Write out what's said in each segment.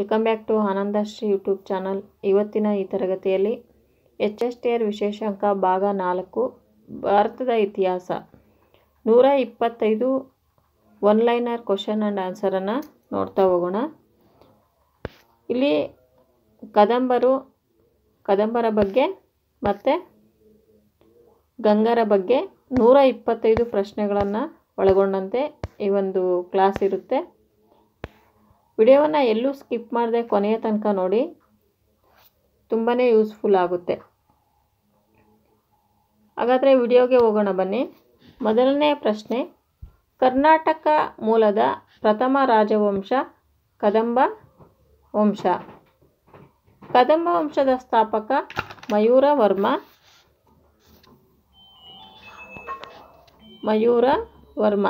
welcome back to Shri YouTube channel ಇವತ್ತಿನ ಈ ತರಗತಿಯಲ್ಲಿ ಎಚ್ ಎಸ್ ಟಿ ಆರ್ ವಿಶೇಷಾಂಕ ಭಾಗ ನಾಲ್ಕು ಭಾರತದ ಇತಿಹಾಸ ನೂರ ಇಪ್ಪತ್ತೈದು ಒನ್ ಲೈನರ್ ಕ್ವಶನ್ ಆ್ಯಂಡ್ ಆನ್ಸರನ್ನು ನೋಡ್ತಾ ಹೋಗೋಣ ಇಲ್ಲಿ ಕದಂಬರು ಕದಂಬರ ಬಗ್ಗೆ ಮತ್ತು ಗಂಗರ ಬಗ್ಗೆ ನೂರ ಇಪ್ಪತ್ತೈದು ಪ್ರಶ್ನೆಗಳನ್ನು ಒಳಗೊಂಡಂತೆ ಈ ಒಂದು ಕ್ಲಾಸ್ ಇರುತ್ತೆ ವಿಡಿಯೋವನ್ನು ಎಲ್ಲೂ ಸ್ಕಿಪ್ ಮಾಡದೆ ಕೊನೆಯ ತನಕ ನೋಡಿ ತುಂಬಾ ಯೂಸ್ಫುಲ್ ಆಗುತ್ತೆ ಹಾಗಾದರೆ ವಿಡಿಯೋಗೆ ಹೋಗೋಣ ಬನ್ನಿ ಮೊದಲನೇ ಪ್ರಶ್ನೆ ಕರ್ನಾಟಕ ಮೂಲದ ಪ್ರಥಮ ರಾಜವಂಶ ಕದಂಬ ವಂಶ ಕದಂಬ ವಂಶದ ಸ್ಥಾಪಕ ಮಯೂರ ವರ್ಮ ಮಯೂರ ವರ್ಮ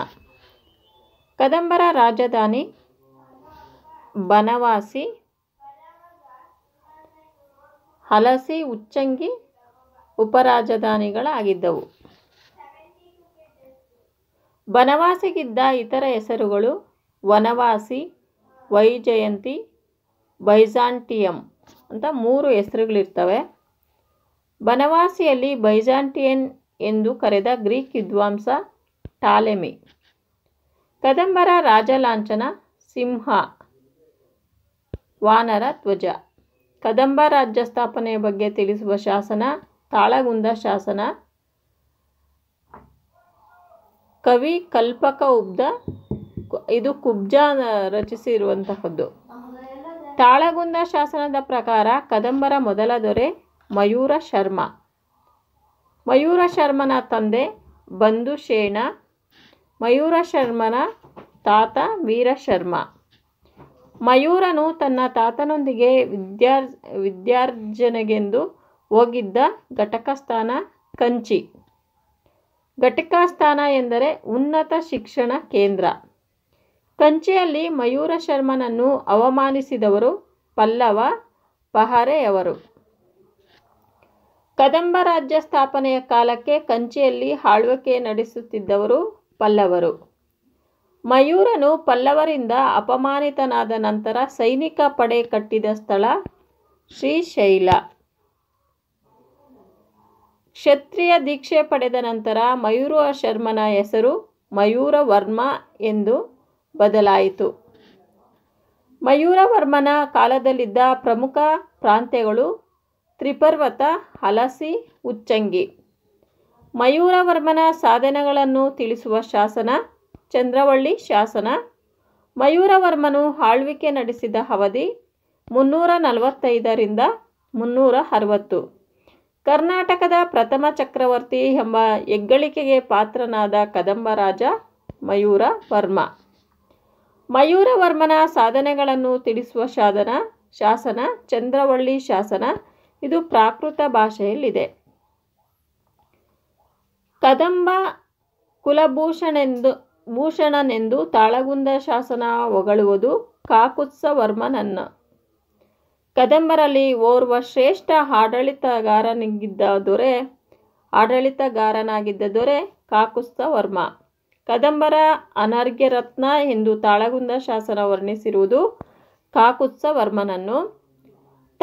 ಕದಂಬರ ರಾಜಧಾನಿ ಬನವಾಸಿ ಹಲಸಿ ಉಚ್ಚಂಗಿ ಉಪರಾಜಧಾನಿಗಳಾಗಿದ್ದವು ಬನವಾಸಿಗಿದ್ದ ಇತರ ಹೆಸರುಗಳು ವನವಾಸಿ ವೈಜಯಂತಿ ಬೈಜಾಂಟಿಯಂ ಅಂತ ಮೂರು ಹೆಸರುಗಳಿರ್ತವೆ ಬನವಾಸಿಯಲ್ಲಿ ಬೈಜಾಂಟಿಯನ್ ಎಂದು ಕರೆದ ಗ್ರೀಕ್ ವಿದ್ವಾಂಸ ಟಾಲೆಮಿ ಕದಂಬರ ರಾಜಲಾಂಛನ ಸಿಂಹ ವಾನರ ಧ್ವಜ ಕದಂಬ ರಾಜ್ಯ ಸ್ಥಾಪನೆಯ ಬಗ್ಗೆ ತಿಳಿಸುವ ಶಾಸನ ತಾಳಗುಂದ ಶಾಸನ ಕವಿ ಕಲ್ಪಕ ಉಬ್ದ ಇದು ಕುಬ್ಜ ರಚಿಸಿರುವಂತಹದ್ದು ತಾಳಗುಂದ ಶಾಸನದ ಪ್ರಕಾರ ಕದಂಬರ ಮೊದಲ ದೊರೆ ಮಯೂರ ಶರ್ಮ ಮಯೂರ ಶರ್ಮನ ತಂದೆ ಬಂಧು ಶೇಣ ಮಯೂರ ಶರ್ಮನ ತಾತ ವೀರ ಶರ್ಮ ಮಯೂರನು ತನ್ನ ತಾತನೊಂದಿಗೆ ವಿದ್ಯಾರ್ ವಿದ್ಯಾರ್ಜನೆಗೆಂದು ಹೋಗಿದ್ದ ಘಟಕಸ್ಥಾನ ಕಂಚಿ ಘಟಕಸ್ಥಾನ ಎಂದರೆ ಉನ್ನತ ಶಿಕ್ಷಣ ಕೇಂದ್ರ ಕಂಚಿಯಲ್ಲಿ ಮಯೂರ ಶರ್ಮನನ್ನು ಅವಮಾನಿಸಿದವರು ಪಲ್ಲವ ಪಹರೆಯವರು ಕದಂಬ ರಾಜ್ಯ ಸ್ಥಾಪನೆಯ ಕಾಲಕ್ಕೆ ಕಂಚಿಯಲ್ಲಿ ಆಳ್ವಿಕೆ ನಡೆಸುತ್ತಿದ್ದವರು ಪಲ್ಲವರು ಮಯೂರನು ಪಲ್ಲವರಿಂದ ಅಪಮಾನಿತನಾದ ನಂತರ ಸೈನಿಕ ಪಡೆ ಕಟ್ಟಿದ ಸ್ಥಳ ಶ್ರೀಶೈಲ ಕ್ಷತ್ರಿಯ ದೀಕ್ಷೆ ಪಡೆದ ನಂತರ ಮಯೂರ ಶರ್ಮನ ಹೆಸರು ಮಯೂರವರ್ಮ ಎಂದು ಬದಲಾಯಿತು ಮಯೂರವರ್ಮನ ಕಾಲದಲ್ಲಿದ್ದ ಪ್ರಮುಖ ಪ್ರಾಂತ್ಯಗಳು ತ್ರಿಪರ್ವತ ಹಲಸಿ ಉಚ್ಚಂಗಿ ಮಯೂರವರ್ಮನ ಸಾಧನೆಗಳನ್ನು ತಿಳಿಸುವ ಶಾಸನ ಚಂದ್ರವಳ್ಳಿ ಶಾಸನ ಮಯೂರವರ್ಮನು ಆಳ್ವಿಕೆ ನಡೆಸಿದ ಅವಧಿ ಮುನ್ನೂರ ನಲವತ್ತೈದರಿಂದ ಮುನ್ನೂರ ಅರವತ್ತು ಕರ್ನಾಟಕದ ಪ್ರಥಮ ಚಕ್ರವರ್ತಿ ಎಂಬ ಹೆಗ್ಗಳಿಕೆಗೆ ಪಾತ್ರನಾದ ಕದಂಬರಾಜ ರಾಜ ಮಯೂರ ಮಯೂರವರ್ಮನ ಸಾಧನೆಗಳನ್ನು ತಿಳಿಸುವ ಸಾಧನ ಶಾಸನ ಚಂದ್ರವಳ್ಳಿ ಶಾಸನ ಇದು ಪ್ರಾಕೃತ ಭಾಷೆಯಲ್ಲಿದೆ ಕದಂಬ ಕುಲಭೂಷಣೆಂದು ಭೂಷಣನೆಂದು ತಾಳಗುಂದ ಶಾಸನ ಹೊಗಳುವುದು ಕಾಕುತ್ಸವರ್ಮನನ್ನ ಕದಂಬರಲ್ಲಿ ಓರ್ವ ಶ್ರೇಷ್ಠ ಆಡಳಿತಗಾರನಿಗಿದ್ದ ದೊರೆ ಆಡಳಿತಗಾರನಾಗಿದ್ದ ದೊರೆ ಕಾಕುತ್ಸವರ್ಮ ಕದಂಬರ ಅನರ್ಘ್ಯರತ್ನ ಎಂದು ತಾಳಗುಂದ ಶಾಸನ ವರ್ಣಿಸಿರುವುದು ಕಾಕುತ್ಸವರ್ಮನನ್ನು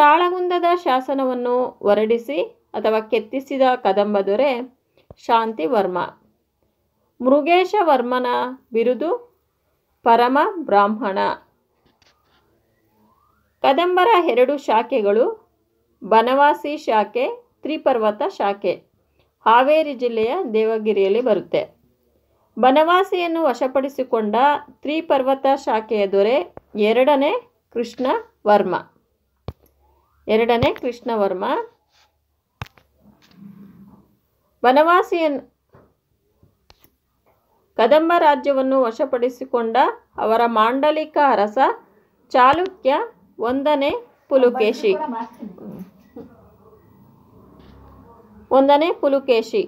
ತಾಳಗುಂದದ ಶಾಸನವನ್ನು ಹೊರಡಿಸಿ ಅಥವಾ ಕೆತ್ತಿಸಿದ ಕದಂಬ ದೊರೆ ಶಾಂತಿವರ್ಮ ಮೃಗೇಶವರ್ಮನ ಬಿರುದು ಪರಮ ಬ್ರಾಹ್ಮಣ ಕದಂಬರ ಎರಡು ಶಾಖೆಗಳು ಬನವಾಸಿ ಶಾಖೆ ತ್ರಿಪರ್ವತ ಶಾಖೆ ಹಾವೇರಿ ಜಿಲ್ಲೆಯ ದೇವಗಿರಿಯಲ್ಲಿ ಬರುತ್ತೆ ಬನವಾಸಿಯನ್ನು ವಶಪಡಿಸಿಕೊಂಡ ತ್ರಿಪರ್ವತ ಶಾಖೆಯ ದೊರೆ ಎರಡನೇ ಕೃಷ್ಣ ವರ್ಮ ಎರಡನೇ ಕೃಷ್ಣವರ್ಮ ಬನವಾಸಿಯನ್ನು ಕದಂಬ ರಾಜ್ಯವನ್ನು ವಶಪಡಿಸಿಕೊಂಡ ಅವರ ಮಾಂಡಲಿಕ ಅರಸ ಚಾಲುಕ್ಯ ಒಂದನೇ ಪುಲುಕೇಶಿ ಒಂದನೇ ಪುಲುಕೇಶಿ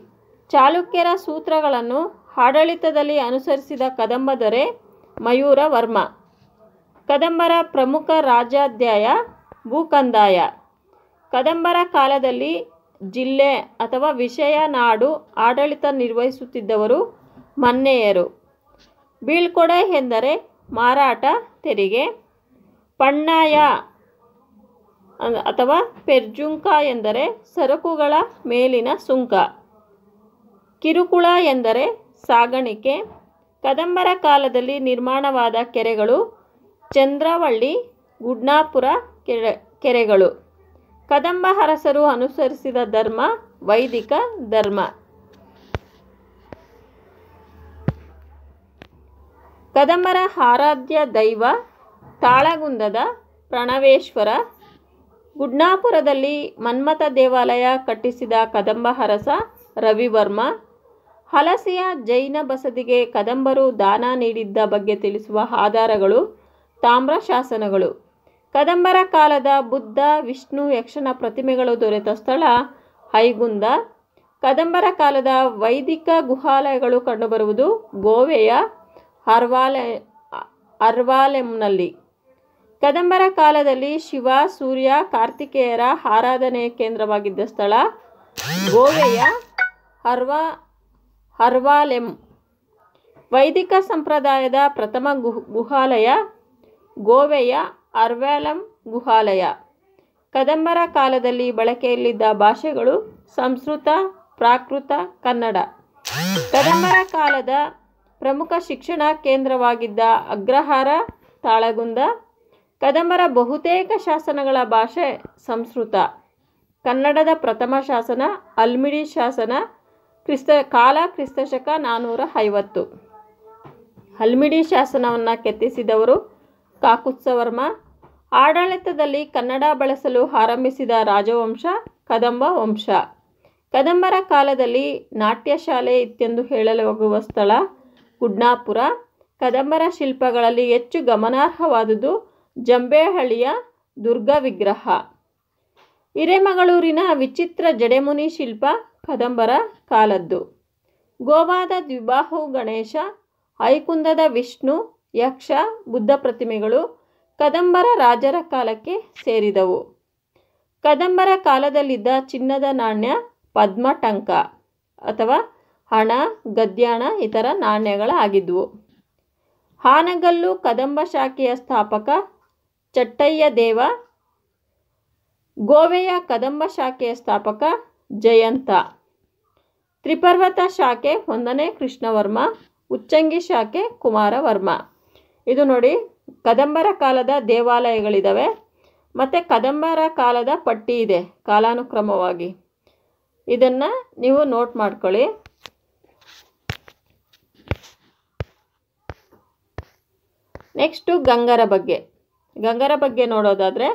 ಚಾಲುಕ್ಯರ ಸೂತ್ರಗಳನ್ನು ಆಡಳಿತದಲ್ಲಿ ಅನುಸರಿಸಿದ ಕದಂಬ ಮಯೂರ ವರ್ಮ ಕದಂಬರ ಪ್ರಮುಖ ರಾಜಾಧ್ಯಾಯ ಭೂಕಂದಾಯ ಕದಂಬರ ಕಾಲದಲ್ಲಿ ಜಿಲ್ಲೆ ಅಥವಾ ವಿಷಯ ನಾಡು ಆಡಳಿತ ನಿರ್ವಹಿಸುತ್ತಿದ್ದವರು ಮನ್ನೆಯರು ಬೀಳ್ಕೊಡೆ ಎಂದರೆ ಮಾರಾಟ ತೆರಿಗೆ ಪಣ್ಣಾಯ ಅಥವಾ ಪೆರ್ಜುಂಕ ಎಂದರೆ ಸರಕುಗಳ ಮೇಲಿನ ಸುಂಕ ಕಿರುಕುಳ ಎಂದರೆ ಸಾಗಣಿಕೆ ಕದಂಬರ ಕಾಲದಲ್ಲಿ ನಿರ್ಮಾಣವಾದ ಕೆರೆಗಳು ಚಂದ್ರವಳ್ಳಿ ಗುಡ್ನಾಪುರ ಕೆರೆ ಕೆರೆಗಳು ಕದಂಬ ಅರಸರು ಅನುಸರಿಸಿದ ಧರ್ಮ ವೈದಿಕ ಧರ್ಮ ಕದಂಬರ ಆರಾಧ್ಯ ದೈವ ತಾಳಗುಂದದ ಪ್ರಣವೇಶ್ವರ ಗುಡ್ನಾಪುರದಲ್ಲಿ ಮನ್ಮಥ ದೇವಾಲಯ ಕಟ್ಟಿಸಿದ ಕದಂಬ ಅರಸ ರವಿವರ್ಮ ಹಲಸೆಯ ಜೈನ ಬಸದಿಗೆ ಕದಂಬರು ದಾನ ನೀಡಿದ್ದ ಬಗ್ಗೆ ತಿಳಿಸುವ ಆಧಾರಗಳು ತಾಮ್ರ ಶಾಸನಗಳು ಕದಂಬರ ಕಾಲದ ಬುದ್ಧ ವಿಷ್ಣು ಯಕ್ಷನ ಪ್ರತಿಮೆಗಳು ದೊರೆತ ಸ್ಥಳ ಹೈಗುಂದ ಕದಂಬರ ಕಾಲದ ವೈದಿಕ ಗುಹಾಲಯಗಳು ಕಂಡುಬರುವುದು ಗೋವೆಯ ಅರ್ವಾಲೆ ಅರ್ವಾಲೆಮ್ನಲ್ಲಿ ಕದಂಬರ ಕಾಲದಲ್ಲಿ ಶಿವ ಸೂರ್ಯ ಕಾರ್ತಿಕೇಯರ ಆರಾಧನೆಯ ಕೇಂದ್ರವಾಗಿದ್ದ ಸ್ಥಳ ಗೋವೆಯ ಅರ್ವಾ ಅರ್ವಾಲೆಂ ವೈದಿಕ ಸಂಪ್ರದಾಯದ ಪ್ರಥಮ ಗುಹಾಲಯ ಗೋವೆಯ ಅರ್ವಾಲಂ ಗುಹಾಲಯ ಕದಂಬರ ಕಾಲದಲ್ಲಿ ಬಳಕೆಯಲ್ಲಿದ್ದ ಭಾಷೆಗಳು ಸಂಸ್ಕೃತ ಪ್ರಾಕೃತ ಕನ್ನಡ ಕದಂಬರ ಕಾಲದ ಪ್ರಮುಖ ಶಿಕ್ಷಣ ಕೇಂದ್ರವಾಗಿದ್ದ ಅಗ್ರಹಾರ ತಾಳಗುಂದ ಕದಂಬರ ಬಹುತೇಕ ಶಾಸನಗಳ ಭಾಷೆ ಸಂಸ್ಕೃತ ಕನ್ನಡದ ಪ್ರಥಮ ಶಾಸನ ಅಲ್ಮಿಡಿ ಶಾಸನ ಕ್ರಿಸ್ತ ಕಾಲ ಕ್ರಿಸ್ತಶಕ ನಾನ್ನೂರ ಐವತ್ತು ಹಲ್ಮಿಡಿ ಶಾಸನವನ್ನು ಕೆತ್ತಿಸಿದವರು ಕಾಕುತ್ಸವರ್ಮ ಆಡಳಿತದಲ್ಲಿ ಕನ್ನಡ ಬಳಸಲು ಆರಂಭಿಸಿದ ರಾಜವಂಶ ಕದಂಬ ವಂಶ ಕದಂಬರ ಕಾಲದಲ್ಲಿ ನಾಟ್ಯಶಾಲೆ ಇತ್ತೆಂದು ಹೋಗುವ ಸ್ಥಳ ಕುಡ್ನಾಪುರ ಕದಂಬರ ಶಿಲ್ಪಗಳಲ್ಲಿ ಹೆಚ್ಚು ಗಮನಾರ್ಹವಾದುದು ಜಂಬೇಹಳ್ಳಿಯ ದುರ್ಗ ವಿಗ್ರಹ ಹಿರೇಮಗಳೂರಿನ ವಿಚಿತ್ರ ಜಡೆಮುನಿ ಶಿಲ್ಪ ಕದಂಬರ ಕಾಲದ್ದು ಗೋವಾದ ದ್ವಿಬಾಹು ಗಣೇಶ ಐಕುಂದದ ವಿಷ್ಣು ಯಕ್ಷ ಬುದ್ಧ ಪ್ರತಿಮೆಗಳು ಕದಂಬರ ರಾಜರ ಕಾಲಕ್ಕೆ ಸೇರಿದವು ಕದಂಬರ ಕಾಲದಲ್ಲಿದ್ದ ಚಿನ್ನದ ನಾಣ್ಯ ಪದ್ಮಟಂಕ ಅಥವಾ ಹಣ ಗದ್ಯಾಣ ಇತರ ನಾಣ್ಯಗಳಾಗಿದ್ದವು ಹಾನಗಲ್ಲು ಕದಂಬ ಶಾಖೆಯ ಸ್ಥಾಪಕ ಚಟ್ಟಯ್ಯ ದೇವ ಗೋವೆಯ ಕದಂಬ ಶಾಖೆಯ ಸ್ಥಾಪಕ ಜಯಂತ ತ್ರಿಪರ್ವತ ಶಾಖೆ ಒಂದನೇ ಕೃಷ್ಣವರ್ಮ ಉಚ್ಚಂಗಿ ಶಾಖೆ ಕುಮಾರವರ್ಮ ಇದು ನೋಡಿ ಕದಂಬರ ಕಾಲದ ದೇವಾಲಯಗಳಿದ್ದಾವೆ ಮತ್ತು ಕದಂಬರ ಕಾಲದ ಪಟ್ಟಿ ಇದೆ ಕಾಲಾನುಕ್ರಮವಾಗಿ ಇದನ್ನು ನೀವು ನೋಟ್ ಮಾಡ್ಕೊಳ್ಳಿ ನೆಕ್ಸ್ಟು ಗಂಗರ ಬಗ್ಗೆ ಗಂಗರ ಬಗ್ಗೆ ನೋಡೋದಾದರೆ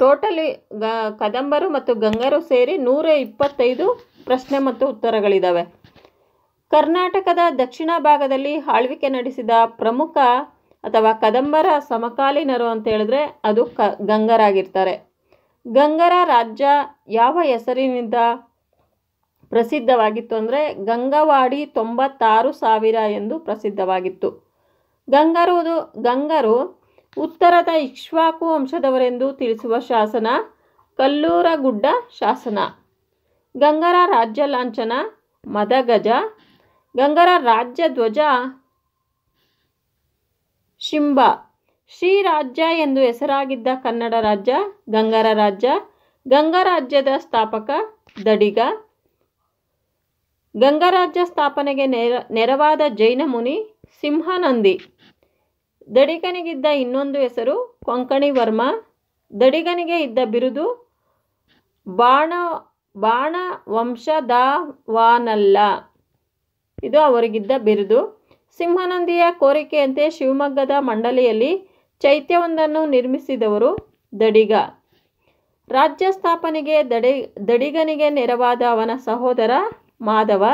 ಟೋಟಲಿ ಗ ಕದಂಬರು ಮತ್ತು ಗಂಗರು ಸೇರಿ ನೂರ ಇಪ್ಪತ್ತೈದು ಪ್ರಶ್ನೆ ಮತ್ತು ಉತ್ತರಗಳಿದ್ದಾವೆ ಕರ್ನಾಟಕದ ದಕ್ಷಿಣ ಭಾಗದಲ್ಲಿ ಆಳ್ವಿಕೆ ನಡೆಸಿದ ಪ್ರಮುಖ ಅಥವಾ ಕದಂಬರ ಸಮಕಾಲೀನರು ಅಂತ ಹೇಳಿದ್ರೆ ಅದು ಕ ಗಂಗರಾಗಿರ್ತಾರೆ ಗಂಗರ ರಾಜ್ಯ ಯಾವ ಹೆಸರಿನಿಂದ ಪ್ರಸಿದ್ಧವಾಗಿತ್ತು ಅಂದರೆ ಗಂಗವಾಡಿ ತೊಂಬತ್ತಾರು ಸಾವಿರ ಎಂದು ಪ್ರಸಿದ್ಧವಾಗಿತ್ತು ಗಂಗರು ಗಂಗರು ಉತ್ತರದ ಇಕ್ಷ್ವಾಕು ವಂಶದವರೆಂದು ತಿಳಿಸುವ ಶಾಸನ ಕಲ್ಲೂರಗುಡ್ಡ ಶಾಸನ ಗಂಗರ ರಾಜ್ಯ ಲಾಂಛನ ಮದಗಜ ಗಂಗರ ರಾಜ್ಯ ಧ್ವಜ ಶಿಂಬ ಶ್ರೀ ರಾಜ್ಯ ಎಂದು ಹೆಸರಾಗಿದ್ದ ಕನ್ನಡ ರಾಜ್ಯ ಗಂಗರ ರಾಜ್ಯ ಗಂಗರಾಜ್ಯದ ಸ್ಥಾಪಕ ದಡಿಗ ಗಂಗರಾಜ್ಯ ಸ್ಥಾಪನೆಗೆ ನೆರ ನೆರವಾದ ಜೈನ ಮುನಿ ಸಿಂಹನಂದಿ ದಡಿಗನಿಗಿದ್ದ ಇನ್ನೊಂದು ಹೆಸರು ಕೊಂಕಣಿ ವರ್ಮ ದಡಿಗನಿಗೆ ಇದ್ದ ಬಿರುದು ಬಾಣ ಬಾಣ ವಂಶದಾವಾನಲ್ಲ ಇದು ಅವರಿಗಿದ್ದ ಬಿರುದು ಸಿಂಹನಂದಿಯ ಕೋರಿಕೆಯಂತೆ ಶಿವಮೊಗ್ಗದ ಮಂಡಳಿಯಲ್ಲಿ ಚೈತ್ಯವೊಂದನ್ನು ನಿರ್ಮಿಸಿದವರು ದಡಿಗ ರಾಜ್ಯ ಸ್ಥಾಪನೆಗೆ ದಡಿ ದಡಿಗನಿಗೆ ನೆರವಾದ ಅವನ ಸಹೋದರ ಮಾಧವ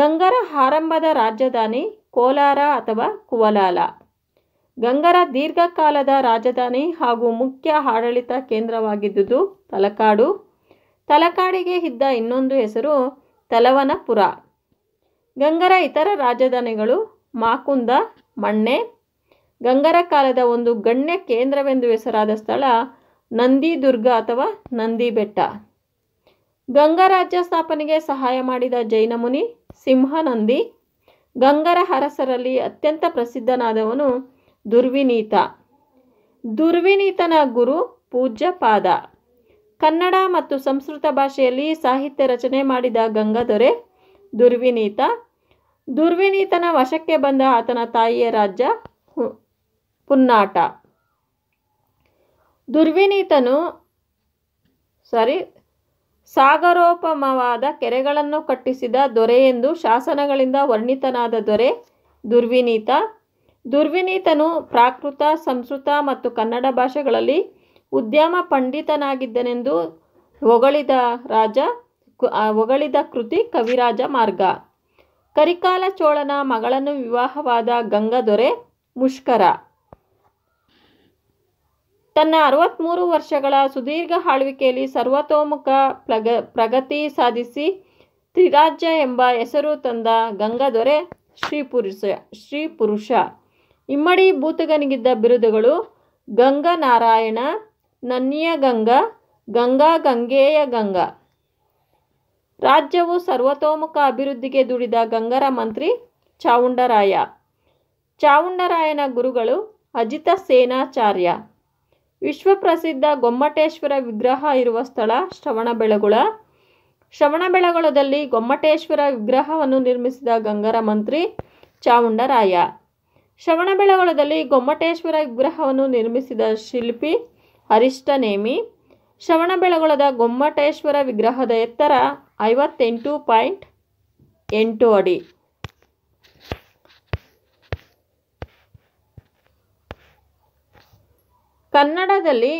ಗಂಗರ ಆರಂಭದ ರಾಜಧಾನಿ ಕೋಲಾರ ಅಥವಾ ಕುವಲಾಲ ಗಂಗರ ದೀರ್ಘಕಾಲದ ರಾಜಧಾನಿ ಹಾಗೂ ಮುಖ್ಯ ಆಡಳಿತ ಕೇಂದ್ರವಾಗಿದ್ದುದು ತಲಕಾಡು ತಲಕಾಡಿಗೆ ಇದ್ದ ಇನ್ನೊಂದು ಹೆಸರು ತಲವನಪುರ ಗಂಗರ ಇತರ ರಾಜಧಾನಿಗಳು ಮಾಕುಂದ ಮಣ್ಣೆ ಗಂಗರ ಕಾಲದ ಒಂದು ಗಣ್ಯ ಕೇಂದ್ರವೆಂದು ಹೆಸರಾದ ಸ್ಥಳ ನಂದಿ ದುರ್ಗ ಅಥವಾ ನಂದಿ ಬೆಟ್ಟ ಗಂಗರಾಜ್ಯ ಸ್ಥಾಪನೆಗೆ ಸಹಾಯ ಮಾಡಿದ ಜೈನ ಮುನಿ ಸಿಂಹನಂದಿ ಗಂಗರ ಅರಸರಲ್ಲಿ ಅತ್ಯಂತ ಪ್ರಸಿದ್ಧನಾದವನು ದುರ್ವಿನೀತ ದುರ್ವಿನೀತನ ಗುರು ಪೂಜ್ಯ ಪಾದ ಕನ್ನಡ ಮತ್ತು ಸಂಸ್ಕೃತ ಭಾಷೆಯಲ್ಲಿ ಸಾಹಿತ್ಯ ರಚನೆ ಮಾಡಿದ ಗಂಗಾಧೊರೆ ದುರ್ವಿನೀತ ದುರ್ವಿನೀತನ ವಶಕ್ಕೆ ಬಂದ ಆತನ ತಾಯಿಯ ರಾಜ್ಯ ಪುನ್ನಾಟ ದುರ್ವಿನೀತನು ಸಾರಿ ಸಾಗರೋಪಮವಾದ ಕೆರೆಗಳನ್ನು ಕಟ್ಟಿಸಿದ ದೊರೆ ಎಂದು ಶಾಸನಗಳಿಂದ ವರ್ಣಿತನಾದ ದೊರೆ ದುರ್ವಿನೀತ ದುರ್ವಿನೀತನು ಪ್ರಾಕೃತ ಸಂಸ್ಕೃತ ಮತ್ತು ಕನ್ನಡ ಭಾಷೆಗಳಲ್ಲಿ ಉದ್ಯಮ ಪಂಡಿತನಾಗಿದ್ದನೆಂದು ಹೊಗಳಿದ ರಾಜ ಹೊಗಳಿದ ಕೃತಿ ಕವಿರಾಜ ಮಾರ್ಗ ಕರಿಕಾಲ ಚೋಳನ ಮಗಳನ್ನು ವಿವಾಹವಾದ ಗಂಗದೊರೆ ಮುಷ್ಕರ ತನ್ನ ಅರವತ್ತ್ಮೂರು ವರ್ಷಗಳ ಸುದೀರ್ಘ ಆಳ್ವಿಕೆಯಲ್ಲಿ ಸರ್ವತೋಮುಖ ಪ್ರಗ ಪ್ರಗತಿ ಸಾಧಿಸಿ ತ್ರಿರಾಜ್ಯ ಎಂಬ ಹೆಸರು ತಂದ ಗಂಗಾಧೊರೆ ಶ್ರೀಪುರುಷ ಶ್ರೀಪುರುಷ ಇಮ್ಮಡಿ ಭೂತಗನಿಗಿದ್ದ ಬಿರುದುಗಳು ಗಂಗನಾರಾಯಣ ನನ್ನಿಯ ಗಂಗ ಗಂಗಾ ಗಂಗೆಯ ಗಂಗ ರಾಜ್ಯವು ಸರ್ವತೋಮುಖ ಅಭಿವೃದ್ಧಿಗೆ ದುಡಿದ ಗಂಗರ ಮಂತ್ರಿ ಚಾವುಂಡರಾಯ ಚಾವುಂಡರಾಯನ ಗುರುಗಳು ಅಜಿತ ಸೇನಾಚಾರ್ಯ ವಿಶ್ವಪ್ರಸಿದ್ಧ ಗೊಮ್ಮಟೇಶ್ವರ ವಿಗ್ರಹ ಇರುವ ಸ್ಥಳ ಶ್ರವಣಬೆಳಗೊಳ ಶ್ರವಣಬೆಳಗೊಳದಲ್ಲಿ ಗೊಮ್ಮಟೇಶ್ವರ ವಿಗ್ರಹವನ್ನು ನಿರ್ಮಿಸಿದ ಗಂಗರ ಮಂತ್ರಿ ಚಾವುಂಡರಾಯ ಶ್ರವಣಬೆಳಗೊಳದಲ್ಲಿ ಗೊಮ್ಮಟೇಶ್ವರ ವಿಗ್ರಹವನ್ನು ನಿರ್ಮಿಸಿದ ಶಿಲ್ಪಿ ಅರಿಷ್ಟನೇಮಿ ಶ್ರವಣಬೆಳಗೊಳದ ಗೊಮ್ಮಟೇಶ್ವರ ವಿಗ್ರಹದ ಎತ್ತರ ಐವತ್ತೆಂಟು ಪಾಯಿಂಟ್ ಎಂಟು ಅಡಿ ಕನ್ನಡದಲ್ಲಿ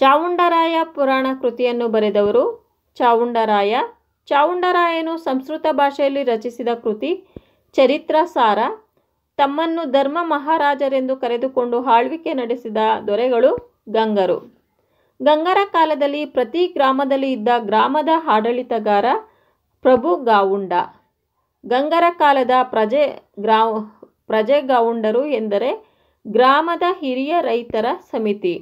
ಚಾವುಂಡರಾಯ ಪುರಾಣ ಕೃತಿಯನ್ನು ಬರೆದವರು ಚಾವುಂಡರಾಯ ಚಾವುಂಡರಾಯನು ಸಂಸ್ಕೃತ ಭಾಷೆಯಲ್ಲಿ ರಚಿಸಿದ ಕೃತಿ ಚರಿತ್ರಸಾರ ತಮ್ಮನ್ನು ಧರ್ಮ ಮಹಾರಾಜರೆಂದು ಕರೆದುಕೊಂಡು ಆಳ್ವಿಕೆ ನಡೆಸಿದ ದೊರೆಗಳು ಗಂಗರು ಗಂಗರ ಕಾಲದಲ್ಲಿ ಪ್ರತಿ ಗ್ರಾಮದಲ್ಲಿ ಇದ್ದ ಗ್ರಾಮದ ಆಡಳಿತಗಾರ ಪ್ರಭು ಗಾವುಂಡ ಗಂಗರ ಕಾಲದ ಪ್ರಜೆ ಗ್ರಾ ಪ್ರಜೆ ಗಾವುಂಡರು ಎಂದರೆ ಗ್ರಾಮದ ಹಿರಿಯ ರೈತರ ಸಮಿತಿ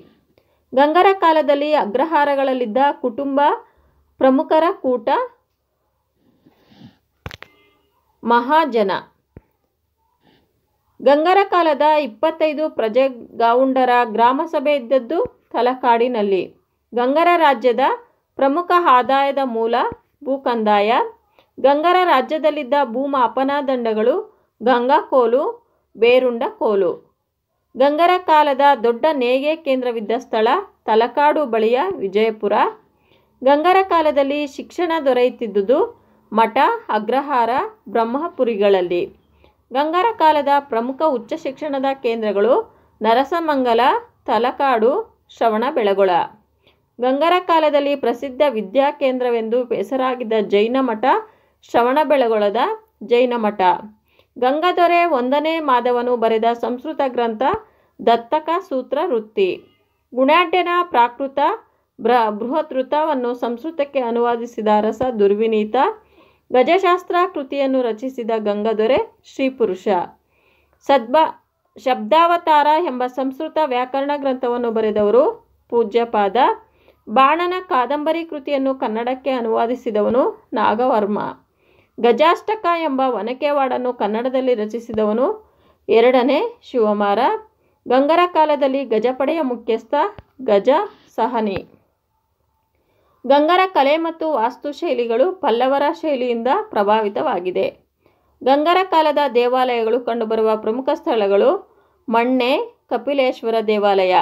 ಗಂಗರ ಕಾಲದಲ್ಲಿ ಅಗ್ರಹಾರಗಳಲ್ಲಿದ್ದ ಕುಟುಂಬ ಪ್ರಮುಖರ ಕೂಟ ಮಹಾಜನ ಗಂಗರ ಕಾಲದ ಇಪ್ಪತ್ತೈದು ಪ್ರಜೆಗಾವುಂಡರ ಗ್ರಾಮ ಸಭೆ ಇದ್ದದ್ದು ತಲಕಾಡಿನಲ್ಲಿ ಗಂಗರ ರಾಜ್ಯದ ಪ್ರಮುಖ ಆದಾಯದ ಮೂಲ ಭೂಕಂದಾಯ ಗಂಗರ ರಾಜ್ಯದಲ್ಲಿದ್ದ ಭೂಮಾಪನ ದಂಡಗಳು ಗಂಗಾಕೋಲು ಬೇರುಂಡ ಕೋಲು ಗಂಗರ ಕಾಲದ ದೊಡ್ಡ ನೇಗೆ ಕೇಂದ್ರವಿದ್ದ ಸ್ಥಳ ತಲಕಾಡು ಬಳಿಯ ವಿಜಯಪುರ ಗಂಗರ ಕಾಲದಲ್ಲಿ ಶಿಕ್ಷಣ ದೊರೆಯುತ್ತಿದ್ದುದು ಮಠ ಅಗ್ರಹಾರ ಬ್ರಹ್ಮಪುರಿಗಳಲ್ಲಿ ಗಂಗರ ಕಾಲದ ಪ್ರಮುಖ ಉಚ್ಚ ಶಿಕ್ಷಣದ ಕೇಂದ್ರಗಳು ನರಸಮಂಗಲ ತಲಕಾಡು ಶ್ರವಣಬೆಳಗೊಳ ಗಂಗರ ಕಾಲದಲ್ಲಿ ಪ್ರಸಿದ್ಧ ವಿದ್ಯಾ ಕೇಂದ್ರವೆಂದು ಹೆಸರಾಗಿದ್ದ ಜೈನ ಮಠ ಶ್ರವಣಬೆಳಗೊಳದ ಜೈನ ಮಠ ಗಂಗಾಧೊರೆ ಒಂದನೇ ಮಾಧವನು ಬರೆದ ಸಂಸ್ಕೃತ ಗ್ರಂಥ ದತ್ತಕ ಸೂತ್ರ ವೃತ್ತಿ ಗುಣಾಢ್ಯನ ಪ್ರಾಕೃತ ಬೃಹತ್ ವೃತ್ತವನ್ನು ಸಂಸ್ಕೃತಕ್ಕೆ ಅನುವಾದಿಸಿದ ರಸ ದುರ್ವಿನೀತ ಗಜಶಾಸ್ತ್ರ ಕೃತಿಯನ್ನು ರಚಿಸಿದ ಗಂಗಾಧೊರೆ ಶ್ರೀಪುರುಷ ಸದ್ಭ ಶಬ್ದಾವತಾರ ಎಂಬ ಸಂಸ್ಕೃತ ವ್ಯಾಕರಣ ಗ್ರಂಥವನ್ನು ಬರೆದವರು ಪೂಜ್ಯಪಾದ ಬಾಣನ ಕಾದಂಬರಿ ಕೃತಿಯನ್ನು ಕನ್ನಡಕ್ಕೆ ಅನುವಾದಿಸಿದವನು ನಾಗವರ್ಮ ಗಜಾಷ್ಟಕ ಎಂಬ ವನಕೆವಾಡನ್ನು ಕನ್ನಡದಲ್ಲಿ ರಚಿಸಿದವನು ಎರಡನೇ ಶಿವಮಾರ ಗಂಗರ ಕಾಲದಲ್ಲಿ ಗಜಪಡೆಯ ಮುಖ್ಯಸ್ಥ ಗಜ ಸಹನಿ ಗಂಗರ ಕಲೆ ಮತ್ತು ವಾಸ್ತುಶೈಲಿಗಳು ಪಲ್ಲವರ ಶೈಲಿಯಿಂದ ಪ್ರಭಾವಿತವಾಗಿದೆ ಗಂಗರ ಕಾಲದ ದೇವಾಲಯಗಳು ಕಂಡುಬರುವ ಪ್ರಮುಖ ಸ್ಥಳಗಳು ಮಣ್ಣೆ ಕಪಿಲೇಶ್ವರ ದೇವಾಲಯ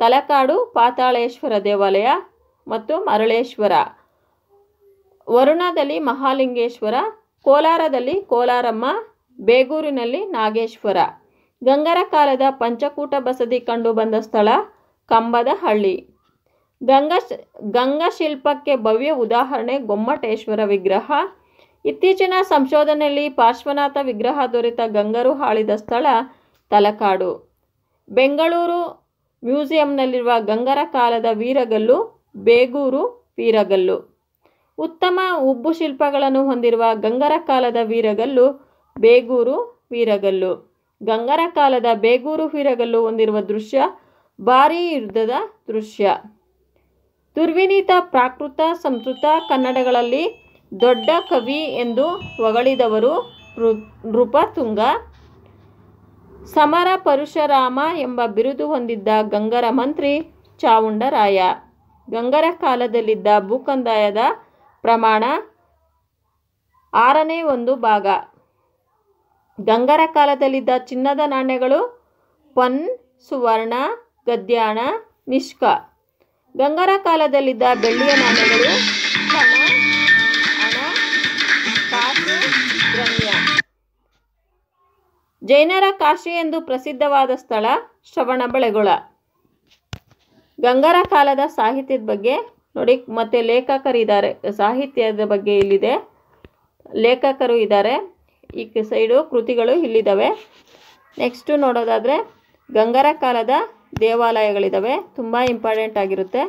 ತಲಕಾಡು ಪಾತಾಳೇಶ್ವರ ದೇವಾಲಯ ಮತ್ತು ಮರಳೇಶ್ವರ ವರುಣದಲ್ಲಿ ಮಹಾಲಿಂಗೇಶ್ವರ ಕೋಲಾರದಲ್ಲಿ ಕೋಲಾರಮ್ಮ ಬೇಗೂರಿನಲ್ಲಿ ನಾಗೇಶ್ವರ ಗಂಗರ ಕಾಲದ ಪಂಚಕೂಟ ಬಸದಿ ಕಂಡುಬಂದ ಸ್ಥಳ ಕಂಬದ ಹಳ್ಳಿ ಗಂಗಾ ಶಿಲ್ಪಕ್ಕೆ ಭವ್ಯ ಉದಾಹರಣೆ ಗೊಮ್ಮಟೇಶ್ವರ ವಿಗ್ರಹ ಇತ್ತೀಚಿನ ಸಂಶೋಧನೆಯಲ್ಲಿ ಪಾರ್ಶ್ವನಾಥ ವಿಗ್ರಹ ದೊರೆತ ಗಂಗರು ಹಾಳಿದ ಸ್ಥಳ ತಲಕಾಡು ಬೆಂಗಳೂರು ಮ್ಯೂಸಿಯಂನಲ್ಲಿರುವ ಗಂಗರ ಕಾಲದ ವೀರಗಲ್ಲು ಬೇಗೂರು ವೀರಗಲ್ಲು ಉತ್ತಮ ಉಬ್ಬು ಶಿಲ್ಪಗಳನ್ನು ಹೊಂದಿರುವ ಗಂಗರ ಕಾಲದ ವೀರಗಲ್ಲು ಬೇಗೂರು ವೀರಗಲ್ಲು ಗಂಗರ ಕಾಲದ ಬೇಗೂರು ವೀರಗಲ್ಲು ಹೊಂದಿರುವ ದೃಶ್ಯ ಭಾರೀ ಯುದ್ಧದ ದೃಶ್ಯ ದುರ್ವಿನೀತ ಪ್ರಾಕೃತ ಸಂಸ್ಕೃತ ಕನ್ನಡಗಳಲ್ಲಿ ದೊಡ್ಡ ಕವಿ ಎಂದು ಹೊಗಳಿದವರು ನೃಪತುಂಗ ಸಮರ ಪರಶುರಾಮ ಎಂಬ ಬಿರುದು ಹೊಂದಿದ್ದ ಗಂಗರ ಮಂತ್ರಿ ಚಾವುಂಡರಾಯ ಗಂಗರ ಕಾಲದಲ್ಲಿದ್ದ ಭೂಕಂದಾಯದ ಪ್ರಮಾಣ ಆರನೇ ಒಂದು ಭಾಗ ಗಂಗರ ಕಾಲದಲ್ಲಿದ್ದ ಚಿನ್ನದ ನಾಣ್ಯಗಳು ಪನ್ ಸುವರ್ಣ ಗದ್ಯಾಣ ನಿಷ್ಕ ಗಂಗರ ಕಾಲದಲ್ಲಿದ್ದ ಬೆಳ್ಳಿಯ ನಾಣ್ಯಗಳು ಜೈನರ ಕಾಶಿ ಎಂದು ಪ್ರಸಿದ್ಧವಾದ ಸ್ಥಳ ಬೆಳೆಗೊಳ ಗಂಗರ ಕಾಲದ ಸಾಹಿತ್ಯದ ಬಗ್ಗೆ ನೋಡಿ ಮತ್ತೆ ಲೇಖಕರಿದ್ದಾರೆ ಸಾಹಿತ್ಯದ ಬಗ್ಗೆ ಇಲ್ಲಿದೆ ಲೇಖಕರು ಇದ್ದಾರೆ ಈ ಸೈಡು ಕೃತಿಗಳು ಇಲ್ಲಿದ್ದಾವೆ ನೆಕ್ಸ್ಟು ನೋಡೋದಾದರೆ ಗಂಗರ ಕಾಲದ ದೇವಾಲಯಗಳಿದ್ದಾವೆ ತುಂಬ ಇಂಪಾರ್ಟೆಂಟ್ ಆಗಿರುತ್ತೆ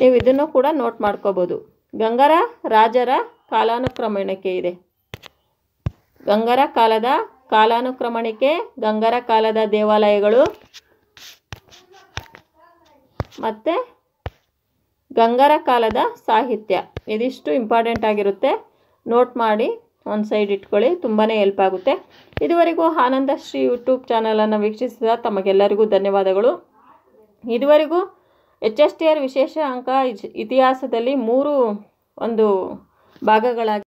ನೀವು ಇದನ್ನು ಕೂಡ ನೋಟ್ ಮಾಡ್ಕೋಬೋದು ಗಂಗರ ರಾಜರ ಕಾಲಾನುಕ್ರಮಣಿಕೆ ಇದೆ ಗಂಗರ ಕಾಲದ ಕಾಲಾನುಕ್ರಮಣಿಕೆ ಗಂಗರ ಕಾಲದ ದೇವಾಲಯಗಳು ಮತ್ತು ಗಂಗರ ಕಾಲದ ಸಾಹಿತ್ಯ ಇದಿಷ್ಟು ಇಂಪಾರ್ಟೆಂಟ್ ಆಗಿರುತ್ತೆ ನೋಟ್ ಮಾಡಿ ಒಂದು ಸೈಡ್ ಇಟ್ಕೊಳ್ಳಿ ತುಂಬಾ ಹೆಲ್ಪ್ ಆಗುತ್ತೆ ಇದುವರೆಗೂ ಆನಂದ ಶ್ರೀ ಯೂಟ್ಯೂಬ್ ಚಾನಲನ್ನು ವೀಕ್ಷಿಸಿದ ತಮಗೆಲ್ಲರಿಗೂ ಧನ್ಯವಾದಗಳು ಇದುವರೆಗೂ ಎಚ್ ಎಸ್ ಟಿ ಆರ್ ವಿಶೇಷ ಅಂಕ ಇತಿಹಾಸದಲ್ಲಿ ಮೂರು ಒಂದು ಭಾಗಗಳಾಗಿ